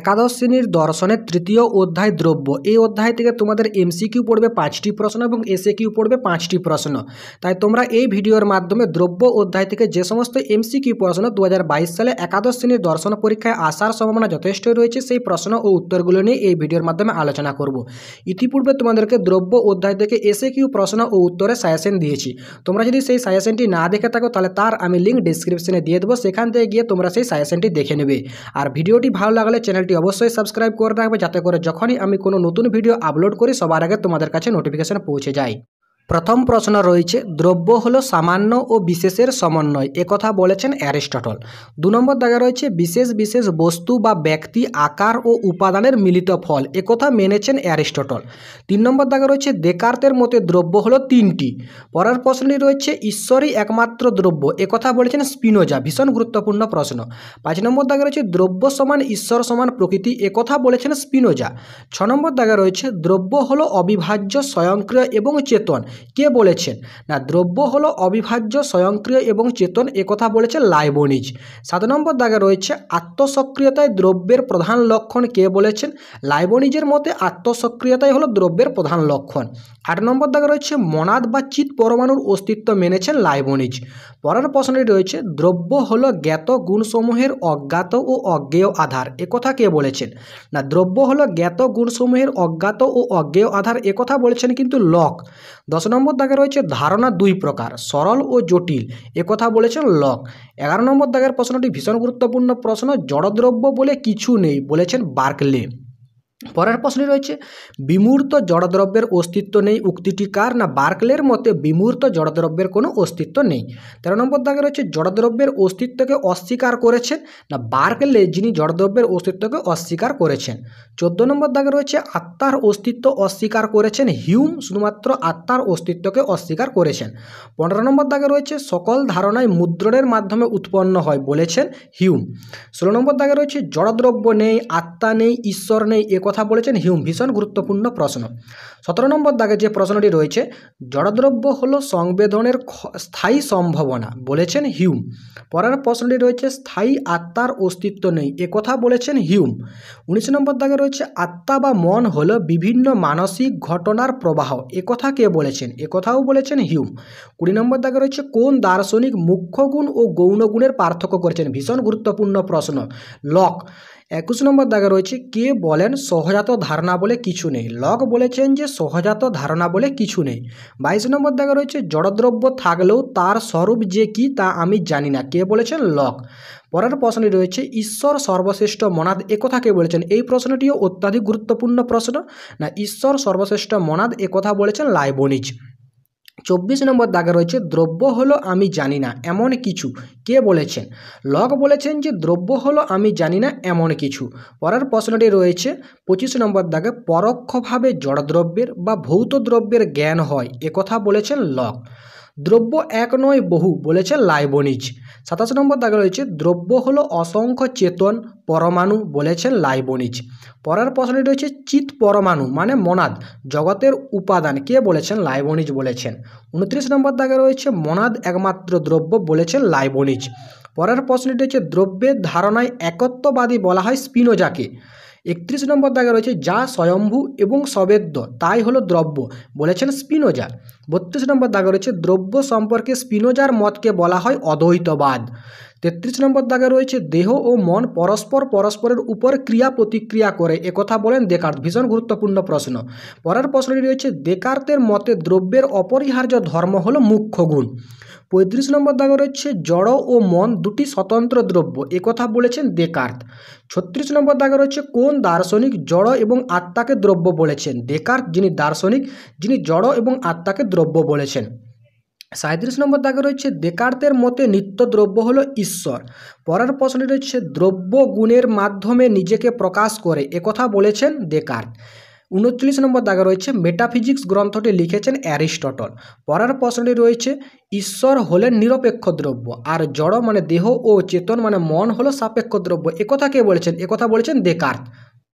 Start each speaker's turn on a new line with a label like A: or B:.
A: একাদশ শ্রেণীর দর্শনের তৃতীয় অধ্যায় দ্রব্য এই অধ্যায় থেকে তোমাদের এমসিকিউ পড়বে পাঁচটি প্রশ্ন এবং এসএ কিউ পড়বে পাঁচটি প্রশ্ন তাই তোমরা এই ভিডিওর মাধ্যমে দ্রব্য অধ্যায় থেকে যে সমস্ত এমসিকিউ প্রশ্ন দু সালে একাদশ শ্রেণীর দর্শন পরীক্ষায় আসার সম্ভাবনা যথেষ্ট রয়েছে সেই প্রশ্ন ও উত্তরগুলো নিয়ে এই ভিডিওর মাধ্যমে আলোচনা করব ইতিপূর্বে তোমাদেরকে দ্রব্য অধ্যায় থেকে এসএ কিউ প্রশ্ন ও উত্তরে সাজেশন দিয়েছি তোমরা যদি সেই সাজেশনটি না দেখে থাকো তাহলে তার আমি লিঙ্ক ডিসক্রিপশনে দিয়ে দেবো সেখান থেকে গিয়ে তোমরা সেই সাজেশনটি দেখে নেবে আর ভিডিওটি ভালো লাগলে চ্যানেল চ্যানেলটি অবশ্যই সাবস্ক্রাইব করে রাখবে যাতে করে যখনই আমি কোনো নতুন ভিডিও আপলোড করি সবার আগে তোমাদের কাছে নোটিফিকেশান পৌঁছে যায় প্রথম প্রশ্ন রয়েছে দ্রব্য হল সামান্য ও বিশেষের সমন্বয় একথা বলেছেন অ্যারিস্টটল দু নম্বর দেখা রয়েছে বিশেষ বিশেষ বস্তু বা ব্যক্তি আকার ও উপাদানের মিলিত ফল একথা মেনেছেন অ্যারিস্টটল তিন নম্বর দেখা রয়েছে দেকার্তের মতে দ্রব্য হল তিনটি পরের প্রশ্নটি রয়েছে ঈশ্বরই একমাত্র দ্রব্য একথা বলেছেন স্পিনোজা ভীষণ গুরুত্বপূর্ণ প্রশ্ন পাঁচ নম্বর দাগে রয়েছে দ্রব্য সমান ঈশ্বর সমান প্রকৃতি একথা বলেছেন স্পিনোজা ছ নম্বর দাগে রয়েছে দ্রব্য হল অবিভাজ্য স্বয়ংক্রিয় এবং চেতন কে বলেছেন না দ্রব্য হলো অবিভাজ্য স্বয়ংক্রিয় এবং চেতন একথা বলেছে লাইবনিজ সাত নম্বর দাগে রয়েছে আত্মসক্রিয়তায় দ্রব্যের প্রধান লক্ষণ কে বলেছেন লাইবনিজের মতে আত্মসক্রিয়তাই হলো দ্রব্যের প্রধান লক্ষণ আট নম্বর দাগে রয়েছে মনাদ বা চিত পরমাণুর অস্তিত্ব মেনেছেন লাইবনিজ পরের প্রশ্নটি রয়েছে দ্রব্য হলো জ্ঞাত গুণসমূহের অজ্ঞাত ও অজ্ঞেয় আধার একথা কে বলেছেন না দ্রব্য হলো জ্ঞাত গুণসমূহের অজ্ঞাত ও অজ্ঞেয় আধার একথা বলেছেন কিন্তু লক দশ নম্বর দাগে রয়েছে ধারণা দুই প্রকার সরল ও জটিল কথা বলেছেন লক এগারো নম্বর দাগের প্রশ্নটি ভীষণ গুরুত্বপূর্ণ প্রশ্ন জড়দ্রব্য বলে কিছু নেই বলেছেন বার্কলে পরের প্রশ্নে রয়েছে বিমূর্ত জড়দ্রব্যের অস্তিত্ব নেই উক্তিটি কার না বার্কলের মতে বিমূর্ত জড়দ্রব্যের কোনো অস্তিত্ব নেই তেরো নম্বর দাগে রয়েছে জড়দ্রব্যের অস্তিত্বকে অস্বীকার করেছেন না বার্কলে যিনি জড়দ্রব্যের অস্তিত্বকে অস্বীকার করেছেন চোদ্দো নম্বর দাগে রয়েছে আত্মার অস্তিত্ব অস্বীকার করেছেন হিউম শুধুমাত্র আত্মার অস্তিত্বকে অস্বীকার করেছেন পনেরো নম্বর দাগে রয়েছে সকল ধারণায় মুদ্রণের মাধ্যমে উৎপন্ন হয় বলেছেন হিউম ষোলো নম্বর দাগে রয়েছে জড়দ্রব্য নেই আত্মা নেই ঈশ্বর নেই এ কথা বলেছেন হিউম ভীষণ গুরুত্বপূর্ণ প্রশ্ন সতেরো নম্বর দাগে যে প্রশ্নটি রয়েছে জড়দ্রব্য হল সংবেদনের স্থায়ী সম্ভাবনা বলেছেন হিউম পরের প্রশ্নটি রয়েছে স্থায়ী আত্মার অস্তিত্ব নেই কথা বলেছেন হিউম উনিশ নম্বর দাগে রয়েছে আত্মা বা মন হল বিভিন্ন মানসিক ঘটনার প্রবাহ কথা কে বলেছেন কথাও বলেছেন হিউম কুড়ি নম্বর দাগে রয়েছে কোন দার্শনিক মুখ্য গুণ ও গৌণ গুণের পার্থক্য করেছেন ভীষণ গুরুত্বপূর্ণ প্রশ্ন লক একুশ নম্বর দাগা রয়েছে কে বলেন সহজাত ধারণা বলে কিছু নেই লক বলেছেন যে সহজাত ধারণা বলে কিছু নেই বাইশ নম্বর দাগা রয়েছে জড়দ্রব্য থাকলেও তার স্বরূপ যে কি তা আমি জানি না কে বলেছেন লক পরের প্রশ্নটি রয়েছে ঈশ্বর সর্বশ্রেষ্ঠ মনাদ একথাকে বলেছেন এই প্রশ্নটিও অত্যাধিক গুরুত্বপূর্ণ প্রশ্ন না ঈশ্বর সর্বশ্রেষ্ঠ মনাদ একথা বলেছেন লাইবনিজ চব্বিশ নম্বর দাগে রয়েছে দ্রব্য হলো আমি জানি না এমন কিছু কে বলেছেন লক বলেছেন যে দ্রব্য হলো আমি জানি না এমন কিছু পরের প্রশ্নটি রয়েছে পঁচিশ নম্বর দাগে পরোক্ষভাবে জড়দ্রব্যের বা ভৌত দ্রব্যের জ্ঞান হয় একথা বলেছেন লক দ্রব্য এক নয় বহু বলেছে লাইবনিজ সাতাশ নম্বর দাগে রয়েছে দ্রব্য হলো অসংখ্য চেতন পরমাণু বলেছেন লাইবনিজ পরের প্রশ্নটি রয়েছে চিত পরমাণু মানে মনাদ জগতের উপাদান কে বলেছেন লাইবনিজ বলেছেন উনত্রিশ নম্বর দাগে রয়েছে মনাদ একমাত্র দ্রব্য বলেছেন লাইবনিজ পরের প্রশ্নটি হচ্ছে দ্রব্যের ধারণায় একত্ববাদী বলা হয় স্পিনোজাকে একত্রিশ নম্বর দাগে রয়েছে যা স্বয়ম্ভু এবং সবেদ্য তাই হলো দ্রব্য বলেছেন স্পিনোজা বত্রিশ নম্বর দাগে রয়েছে দ্রব্য সম্পর্কে স্পিনোজার মতকে বলা হয় অদ্বৈতবাদ তেত্রিশ নম্বর দাগে রয়েছে দেহ ও মন পরস্পর পরস্পরের উপর ক্রিয়া প্রতিক্রিয়া করে একথা বলেন দেকার্ত ভীষণ গুরুত্বপূর্ণ প্রশ্ন পরের প্রশ্নটি রয়েছে দেকার্তের মতে দ্রব্যের অপরিহার্য ধর্ম হলো মুখ্য গুণ পঁয়ত্রিশ নম্বর দাগ রয়েছে জড় ও মন দুটি স্বতন্ত্র দ্রব্য একথা বলেছেন দেকার্থ ছত্রিশ নম্বর দাগ রয়েছে কোন দার্শনিক জড় এবং আত্মাকে দ্রব্য বলেছেন দেকার্থ যিনি দার্শনিক যিনি জড় এবং আত্মাকে দ্রব্য বলেছেন সাঁত্রিশ নম্বর দাগে রয়েছে দেকার্তের মতে নিত্য দ্রব্য হলো ঈশ্বর পরের প্রশ্নটি রয়েছে দ্রব্য গুণের মাধ্যমে নিজেকে প্রকাশ করে একথা বলেছেন দেকার্ত উনচল্লিশ নম্বর দাগে রয়েছে মেটাফিজিক্স গ্রন্থটি লিখেছেন অ্যারিস্টটল পরের প্রশ্নটি রয়েছে ঈশ্বর হলেন নিরপেক্ষ দ্রব্য আর জড় মানে দেহ ও চেতন মানে মন হলো সাপেক্ষ দ্রব্য একথা কে বলেছেন একথা বলেছেন দেকার্ত